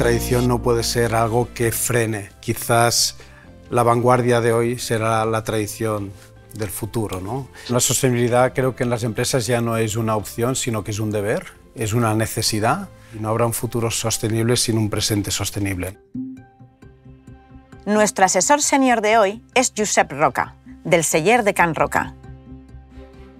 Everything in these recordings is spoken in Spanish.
tradición no puede ser algo que frene. Quizás la vanguardia de hoy será la tradición del futuro. ¿no? La sostenibilidad creo que en las empresas ya no es una opción, sino que es un deber, es una necesidad. No habrá un futuro sostenible sin un presente sostenible. Nuestro asesor senior de hoy es Josep Roca, del Seller de Can Roca.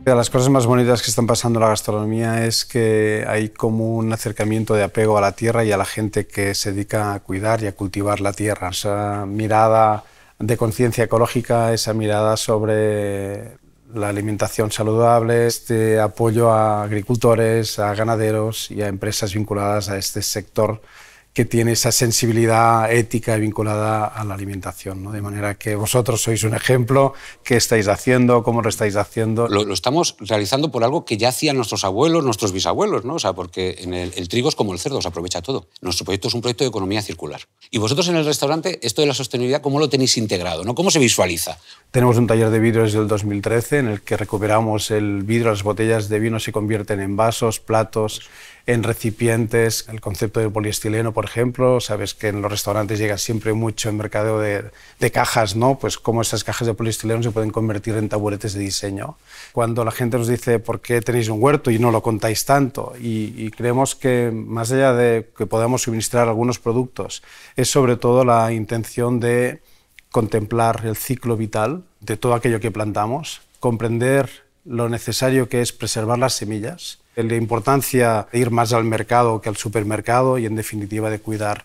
De las cosas más bonitas que están pasando en la gastronomía es que hay como un acercamiento de apego a la tierra y a la gente que se dedica a cuidar y a cultivar la tierra. Esa mirada de conciencia ecológica, esa mirada sobre la alimentación saludable, este apoyo a agricultores, a ganaderos y a empresas vinculadas a este sector que tiene esa sensibilidad ética vinculada a la alimentación. ¿no? De manera que vosotros sois un ejemplo, qué estáis haciendo, cómo lo estáis haciendo. Lo, estamos realizando por algo que ya hacían nuestros abuelos, nuestros bisabuelos, ¿no? O sea, porque el, trigo es como el cerdo, se aprovecha todo. Nuestro proyecto es un proyecto de economía circular. Y vosotros en el restaurante, esto de la sostenibilidad, ¿cómo lo tenéis integrado? ¿no? ¿Cómo se visualiza? Tenemos un taller de vidrio desde el 2013 en el que recuperamos el vidrio, las botellas de vino se convierten en vasos, platos en recipientes, el concepto de poliestileno, por ejemplo, sabes que en los restaurantes llega siempre mucho en mercado de, cajas, ¿no? Pues cómo esas cajas de poliestileno se pueden convertir en taburetes de diseño. Cuando la gente nos dice, ¿por qué tenéis un huerto y no lo contáis tanto? y creemos que más allá de que podamos suministrar algunos productos, es sobre todo la intención de contemplar el ciclo vital de todo aquello que plantamos, comprender lo necesario que es preservar las semillas, la importancia de ir más al mercado que al supermercado y en definitiva de cuidar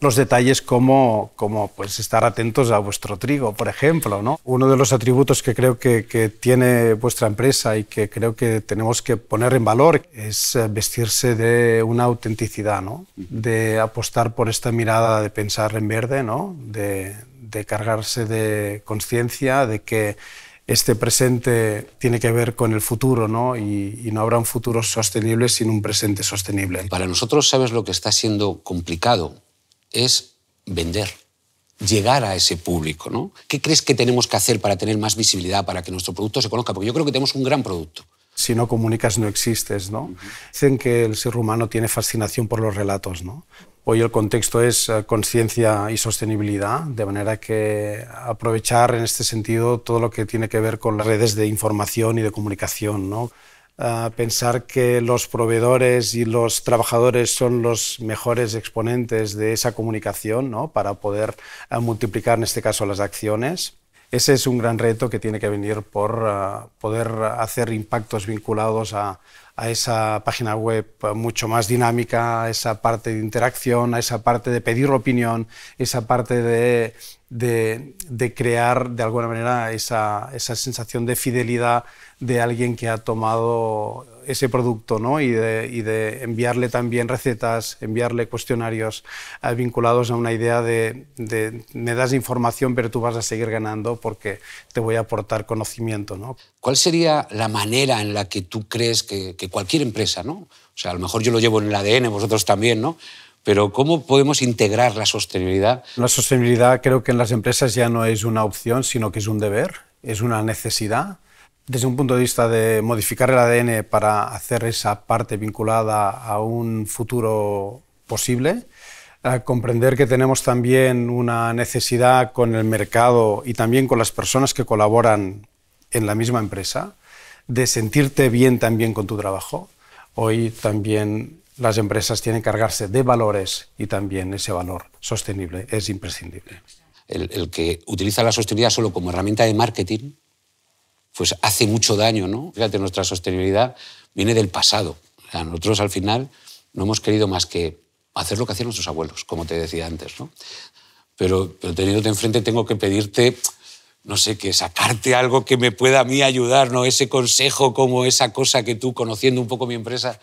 los detalles como, como pues estar atentos a vuestro trigo, por ejemplo. ¿no? Uno de los atributos que creo que, que, tiene vuestra empresa y que creo que tenemos que poner en valor es eh, vestirse de una autenticidad, ¿no? de apostar por esta mirada de pensar en verde, ¿no? de, de cargarse de conciencia, de que este presente tiene que ver con el futuro, ¿no? Y, no habrá un futuro sostenible sin un presente sostenible. Para nosotros, ¿sabes lo que está siendo complicado? Es vender, llegar a ese público, ¿no? ¿Qué crees que tenemos que hacer para tener más visibilidad, para que nuestro producto se conozca? Porque yo creo que tenemos un gran producto si no comunicas no existes. ¿no? Dicen que el ser humano tiene fascinación por los relatos. ¿no? Hoy el contexto es eh, conciencia y sostenibilidad, de manera que aprovechar en este sentido todo lo que tiene que ver con las redes de información y de comunicación. ¿no? Ah, pensar que los proveedores y los trabajadores son los mejores exponentes de esa comunicación ¿no? para poder eh, multiplicar en este caso las acciones ese es un gran reto que tiene que venir por ah, poder hacer impactos vinculados a, a esa página web eh, mucho más dinámica, a esa parte de interacción, a esa parte de pedir opinión, esa parte de, de, crear de alguna manera esa, esa, sensación de fidelidad de alguien que ha tomado ese producto ¿no? y, de, de, enviarle también recetas, enviarle cuestionarios eh, vinculados a una idea de, me das información pero tú vas a seguir ganando porque te voy a aportar conocimiento. ¿no? ¿Cuál sería la manera en la que tú crees que cualquier empresa, ¿no? O sea, a lo mejor yo lo llevo en el ADN, vosotros también, ¿no? Pero ¿cómo podemos integrar la sostenibilidad? La sostenibilidad creo que en las empresas ya no es una opción, sino que es un deber, es una necesidad. Desde un punto de vista de modificar el ADN para hacer esa parte vinculada a un futuro posible, a comprender que tenemos también una necesidad con el mercado y también con las personas que colaboran en la misma empresa de sentirte bien también con tu trabajo. Hoy también las empresas tienen que cargarse de valores y también ese valor sostenible es imprescindible. El, que utiliza la sostenibilidad solo como herramienta de marketing, pues hace mucho daño, ¿no? Fíjate, nuestra sostenibilidad viene del pasado. O nosotros al final no hemos querido más que hacer lo que hacían nuestros abuelos, como te decía antes, ¿no? Pero, pero teniéndote enfrente tengo que pedirte no sé qué, sacarte algo que me pueda a mí ayudar, ¿no? Ese consejo como esa cosa que tú, conociendo un poco mi empresa,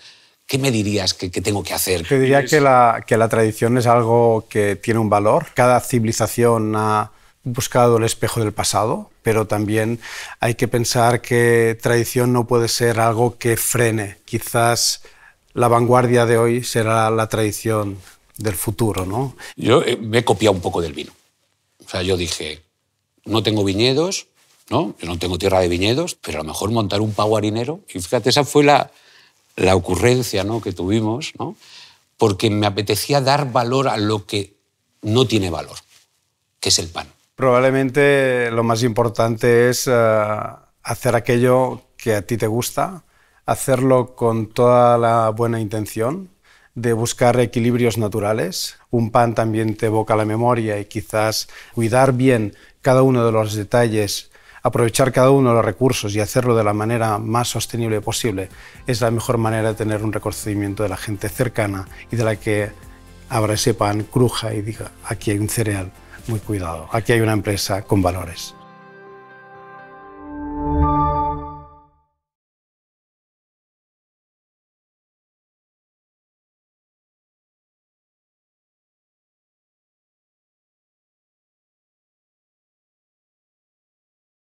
¿qué me dirías que, tengo que hacer? Te diría que la, que la tradición es algo que tiene un valor. Cada civilización ha buscado el espejo del pasado, pero también hay que pensar que tradición no puede ser algo que frene. Quizás la vanguardia de hoy será la tradición del futuro, ¿no? Yo eh, me he copiado un poco del vino. O sea, yo dije, no tengo viñedos, ¿no? no tengo tierra de viñedos, pero a lo mejor montar un pago harinero. Y fíjate, esa fue la, ocurrencia ¿no? que tuvimos, porque me apetecía dar valor a lo que no tiene valor, que es el pan. Probablemente lo más importante es eh, hacer aquello que a ti te gusta, hacerlo con toda la buena intención de buscar equilibrios naturales. Un pan también te evoca la memoria y quizás cuidar bien cada uno de los detalles, aprovechar cada uno de los recursos y hacerlo de la manera más sostenible posible es la mejor manera de tener un reconocimiento de la gente cercana y de la que abra ese pan, cruja y diga, aquí hay un cereal muy cuidado, aquí hay una empresa con valores.